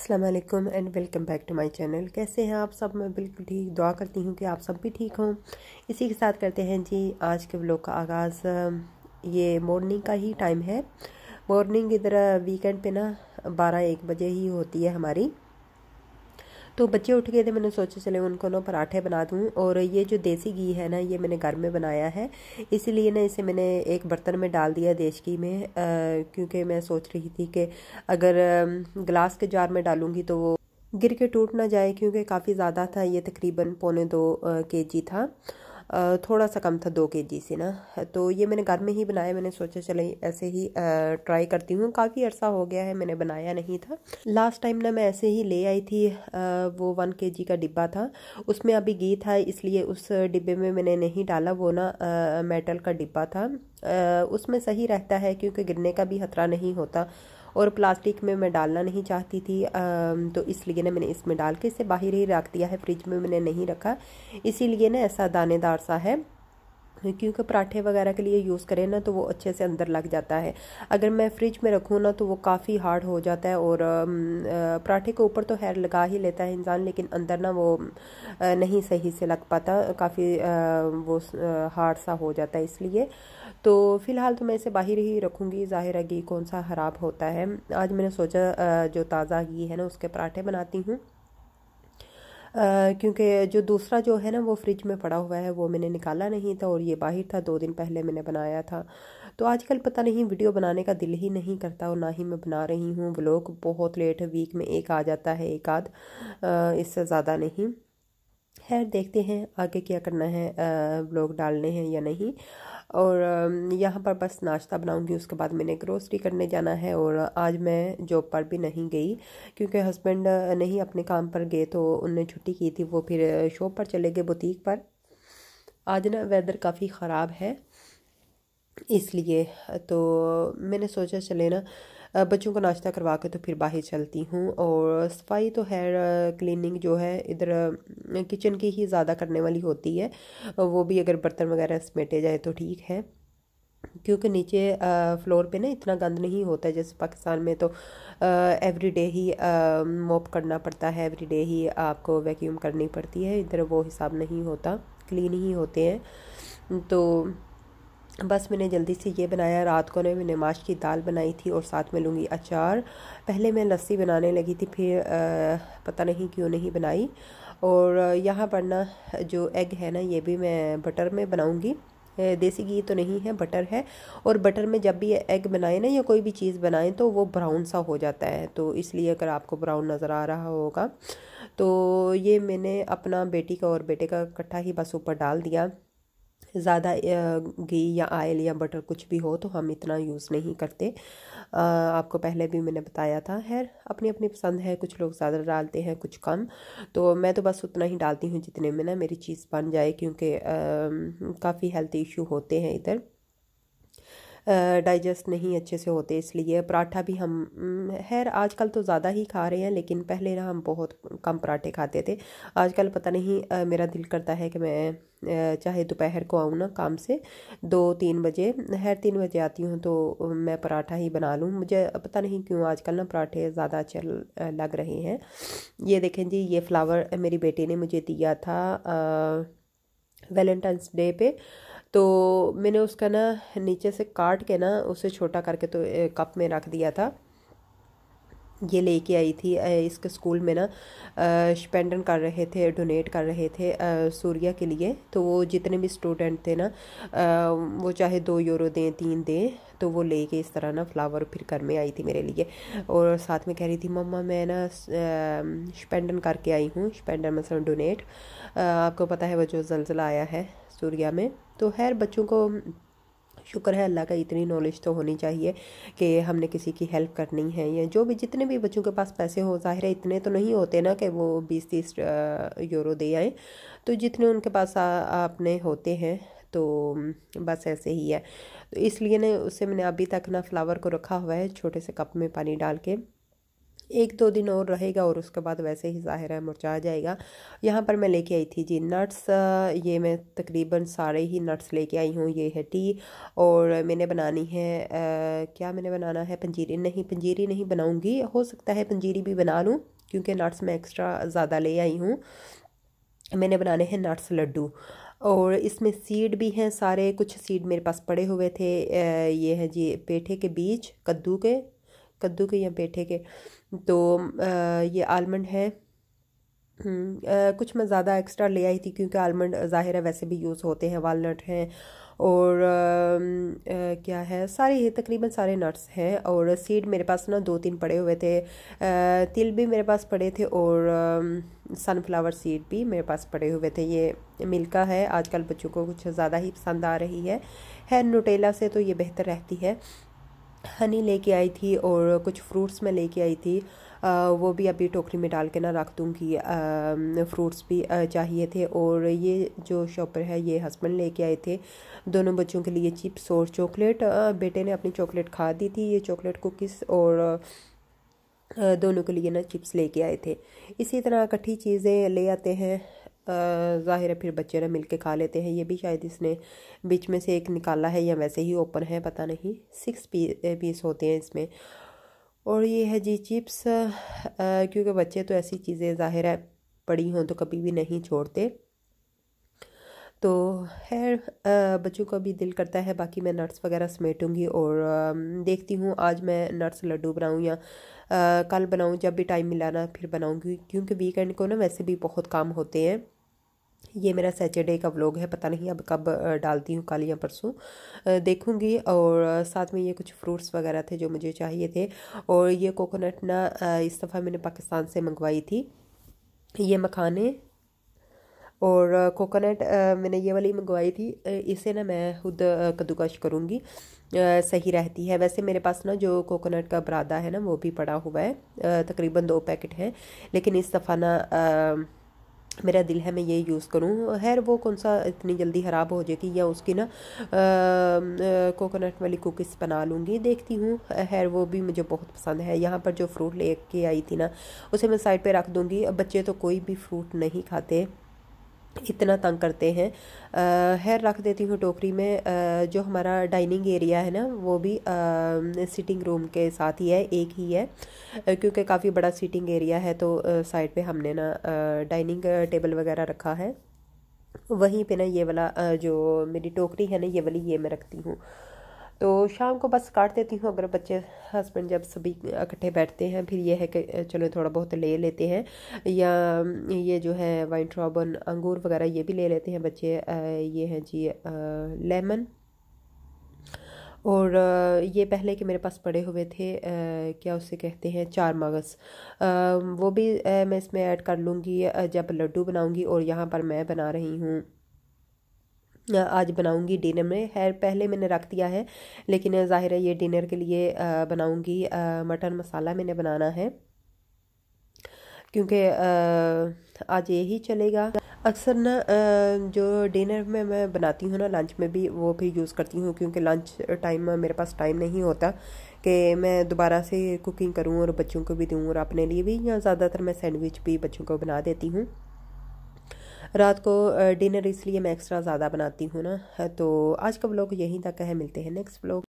Aslam and welcome back to my channel कैसे हैं आप सब मैं बिल्कुल ठीक दुआ करती हूँ कि आप सब भी ठीक हों इसी के साथ करते हैं जी आज के ब्लॉग का आगाज़ ये मॉर्निंग का ही टाइम है मॉर्निंग इधर वीकेंड पे ना बारह एक बजे ही होती है हमारी तो बच्चे उठ गए थे मैंने सोचा चले उनको ना पराठे बना दूँ और ये जो देसी घी है ना ये मैंने घर में बनाया है इसीलिए ना इसे मैंने एक बर्तन में डाल दिया देश घी में क्योंकि मैं सोच रही थी कि अगर ग्लास के जार में डालूंगी तो वो गिर के टूट ना जाए क्योंकि काफ़ी ज़्यादा था ये तकरीबन पौने दो के जी था थोड़ा सा कम था दो के जी से ना तो ये मैंने घर में ही बनाया मैंने सोचा चले ऐसे ही ट्राई करती हूँ काफ़ी अर्सा हो गया है मैंने बनाया नहीं था लास्ट टाइम ना मैं ऐसे ही ले आई थी वो वन के जी का डिब्बा था उसमें अभी घी था इसलिए उस डिब्बे में मैंने नहीं डाला वो ना मेटल का डिब्बा था उसमें सही रहता है क्योंकि गिरने का भी खतरा नहीं होता और प्लास्टिक में मैं डालना नहीं चाहती थी तो इसलिए ना मैंने इसमें डाल के इसे बाहर ही रख दिया है फ्रिज में मैंने नहीं रखा इसीलिए ना ऐसा दानेदार सा है क्योंकि पराठे वगैरह के लिए यूज़ करें ना तो वो अच्छे से अंदर लग जाता है अगर मैं फ्रिज में रखूँ ना तो वो काफ़ी हार्ड हो जाता है और पराठे के ऊपर तो हेयर लगा ही लेता है इंसान लेकिन अंदर ना वो नहीं सही से लग पाता काफ़ी वो हार्ड सा हो जाता है इसलिए तो फ़िलहाल तो मैं इसे बाहर ही रखूँगी ज़ाहिर है घी कौन सा ख़राब होता है आज मैंने सोचा जो ताज़ा घी है ना उसके पराठे बनाती हूँ क्योंकि जो दूसरा जो है ना वो फ्रिज में पड़ा हुआ है वो मैंने निकाला नहीं था और ये बाहर था दो दिन पहले मैंने बनाया था तो आजकल पता नहीं वीडियो बनाने का दिल ही नहीं करता और ना ही मैं बना रही हूँ ब्लॉग बहुत लेट वीक में एक आ जाता है एक आध इससे ज़्यादा नहीं खैर देखते हैं आगे क्या करना है ब्लॉग डालने हैं या नहीं और यहाँ पर बस नाश्ता बनाऊँगी उसके बाद मैंने ग्रोसरी करने जाना है और आज मैं जॉब पर भी नहीं गई क्योंकि हस्बैंड नहीं अपने काम पर गए तो उनने छुट्टी की थी वो फिर शॉप पर चले गए बुटीक पर आज ना वेदर काफ़ी ख़राब है इसलिए तो मैंने सोचा चले ना बच्चों को नाश्ता करवा के तो फिर बाहर चलती हूँ और सफाई तो हेयर क्लीनिंग जो है इधर किचन की ही ज़्यादा करने वाली होती है वो भी अगर बर्तन वगैरह समेटे जाए तो ठीक है क्योंकि नीचे फ्लोर पे ना इतना गंद नहीं होता है जैसे पाकिस्तान में तो एवरी डे ही मॉप करना पड़ता है एवरी डे ही आपको वैक्यूम करनी पड़ती है इधर वो हिसाब नहीं होता क्लीन ही होते हैं तो बस मैंने जल्दी से ये बनाया रात को मैंने माश की दाल बनाई थी और साथ में लूँगी अचार पहले मैं लस्सी बनाने लगी थी फिर आ, पता नहीं क्यों नहीं बनाई और यहाँ पर ना जो एग है ना ये भी मैं बटर में बनाऊँगी देसी घी तो नहीं है बटर है और बटर में जब भी एग बनाएं ना या कोई भी चीज़ बनाएं तो वो ब्राउन सा हो जाता है तो इसलिए अगर आपको ब्राउन नज़र आ रहा होगा तो ये मैंने अपना बेटी का और बेटे का इकट्ठा ही बस ऊपर डाल दिया ज़्यादा घी या आयल या बटर कुछ भी हो तो हम इतना यूज़ नहीं करते आपको पहले भी मैंने बताया था खैर अपनी अपनी पसंद है कुछ लोग ज़्यादा डालते हैं कुछ कम तो मैं तो बस उतना ही डालती हूँ जितने में ना मेरी चीज़ बन जाए क्योंकि काफ़ी हेल्थ इशू होते हैं इधर डाइजेस्ट नहीं अच्छे से होते इसलिए पराठा भी हम खैर आजकल तो ज़्यादा ही खा रहे हैं लेकिन पहले ना हम बहुत कम पराठे खाते थे आजकल पता नहीं मेरा दिल करता है कि मैं चाहे दोपहर को आऊँ ना काम से दो तीन बजे हर तीन बजे आती हूँ तो मैं पराठा ही बना लूँ मुझे पता नहीं क्यों आजकल ना पराठे ज़्यादा अच्छे लग रहे हैं ये देखें जी ये फ्लावर मेरी बेटी ने मुझे दिया था वैलेंटाइंस डे पे तो मैंने उसका ना नीचे से काट के ना उसे छोटा करके तो कप में रख दिया था ये लेके आई थी इसके स्कूल में ना स्पेंडन कर रहे थे डोनेट कर रहे थे सूर्या के लिए तो वो जितने भी स्टूडेंट थे ना वो चाहे दो यूरो दें तीन दें तो वो लेके इस तरह ना फ्लावर फिर घर में आई थी मेरे लिए और साथ में कह रही थी मम्मा मैं ना स्पेंडन करके आई हूँ स्पेंडन मतलब डोनेट आपको पता है वह जो जलजला आया है सूर्या में तो खैर बच्चों को शुक्र है अल्लाह का इतनी नॉलेज तो होनी चाहिए कि हमने किसी की हेल्प करनी है या जो भी जितने भी बच्चों के पास पैसे हो जाहिर है इतने तो नहीं होते ना कि वो बीस तीस यूरो दे आए तो जितने उनके पास अपने होते हैं तो बस ऐसे ही है तो इसलिए ना उससे मैंने अभी तक ना फ्लावर को रखा हुआ है छोटे से कप में पानी डाल के एक दो दिन और रहेगा और उसके बाद वैसे ही ज़ाहिर है मुरझा जाएगा यहाँ पर मैं लेके आई थी जी नट्स ये मैं तकरीबन सारे ही नट्स लेके आई हूँ ये है टी और मैंने बनानी है आ, क्या मैंने बनाना है पंजीरी नहीं पंजीरी नहीं बनाऊँगी हो सकता है पंजीरी भी बना लूँ क्योंकि नट्स मैं एक्स्ट्रा ज़्यादा ले आई हूँ मैंने बनाने हैं नट्स लड्डू और इसमें सीड भी हैं सारे कुछ सीड मेरे पास पड़े हुए थे ये है जी पेठे के बीज कद्दू के कद्दू के या पेठे के तो ये आलमंड है हम्म, कुछ मैं ज़्यादा एक्स्ट्रा ले आई थी क्योंकि आलमंड ज़ाहिर है वैसे भी यूज़ होते हैं वालनट हैं और आ, आ, क्या है सारे ये तकरीबन सारे नट्स हैं और सीड मेरे पास ना दो तीन पड़े हुए थे आ, तिल भी मेरे पास पड़े थे और सनफ्लावर सीड भी मेरे पास पड़े हुए थे ये मिल्का है आजकल बच्चों को कुछ ज़्यादा ही पसंद आ रही है है नोटेला से तो ये बेहतर रहती है हनी लेके आई थी और कुछ फ्रूट्स मैं लेके आई थी आ, वो भी अभी टोकरी में डाल के ना रख दूँगी फ्रूट्स भी आ, चाहिए थे और ये जो शॉपर है ये हस्बैंड लेके आए थे दोनों बच्चों के लिए चिप्स और चॉकलेट बेटे ने अपनी चॉकलेट खा दी थी ये चॉकलेट कुकीज़ और दोनों के लिए ना चिप्स लेके आए थे इसी तरह इकट्ठी चीज़ें ले आते हैं ज़ाहिर है फिर बच्चे ना मिल के खा लेते हैं ये भी शायद इसने बीच में से एक निकाला है या वैसे ही ओपन है पता नहीं सिक्स पी पीस होते हैं इसमें और ये है जी चिप्स क्योंकि बच्चे तो ऐसी चीज़ें ज़ाहिर है पड़ी हों तो कभी भी नहीं छोड़ते तो है बच्चों का भी दिल करता है बाकी मैं नट्स वगैरह समेटूंगी और देखती हूँ आज मैं नट्स लड्डू बनाऊँ या कल बनाऊँ जब भी टाइम मिला ना फिर बनाऊँगी क्योंकि वीकेंड को ना वैसे भी बहुत काम होते हैं ये मेरा सैटरडे का व्लॉग है पता नहीं अब कब डालती हूँ कल या परसों देखूँगी और साथ में ये कुछ फ्रूट्स वगैरह थे जो मुझे चाहिए थे और ये कोकोनट ना इस दफ़ा मैंने पाकिस्तान से मंगवाई थी ये मखाने और कोकोनट मैंने ये वाली मंगवाई थी इसे ना मैं खुद कद्दूकश करूँगी सही रहती है वैसे मेरे पास ना जो कोकोनट का बरादा है ना वो भी पड़ा हुआ है तकरीबन दो पैकेट हैं लेकिन इस दफ़ा ना मेरा दिल है मैं ये यूज़ करूँ खैर वो कौन सा इतनी जल्दी ख़राब हो जाएगी या उसकी ना कोकोनट वाली कुकीस बना लूँगी देखती हूँ खैर वो भी मुझे बहुत पसंद है यहाँ पर जो फ्रूट ले के आई थी ना उसे मैं साइड पे रख दूँगी बच्चे तो कोई भी फ्रूट नहीं खाते इतना तंग करते हैं हैर रख देती हूँ टोकरी में आ, जो हमारा डाइनिंग एरिया है ना वो भी आ, सिटिंग रूम के साथ ही है एक ही है क्योंकि काफ़ी बड़ा सिटिंग एरिया है तो साइड पे हमने ना डाइनिंग टेबल वगैरह रखा है वहीं पे ना ये वाला जो मेरी टोकरी है ना ये वाली ये मैं रखती हूँ तो शाम को बस काट देती हूँ अगर बच्चे हस्बैंड जब सभी इकट्ठे बैठते हैं फिर ये है कि चलो थोड़ा बहुत ले लेते हैं या ये जो है वाइन ट्रॉबन अंगूर वगैरह ये भी ले लेते हैं बच्चे ये हैं जी लेमन और ये पहले के मेरे पास पड़े हुए थे क्या उसे कहते हैं चार मगस वो भी मैं इसमें ऐड कर लूँगी जब लड्डू बनाऊँगी और यहाँ पर मैं बना रही हूँ आज बनाऊंगी डिनर में है पहले मैंने रख दिया है लेकिन ज़ाहिर है ये डिनर के लिए बनाऊंगी मटन मसाला मैंने बनाना है क्योंकि आज यही चलेगा अक्सर ना जो डिनर में मैं बनाती हूँ ना लंच में भी वो भी यूज़ करती हूँ क्योंकि लंच टाइम मेरे पास टाइम नहीं होता कि मैं दोबारा से कुकिंग करूँ और बच्चों को भी दूँ और अपने लिए भी या ज़्यादातर मैं सैंडविच भी बच्चों को बना देती हूँ रात को डिनर इसलिए मैं एक्स्ट्रा ज़्यादा बनाती हूँ ना तो आज का ब्लॉग यहीं तक है मिलते हैं नेक्स्ट ब्लॉग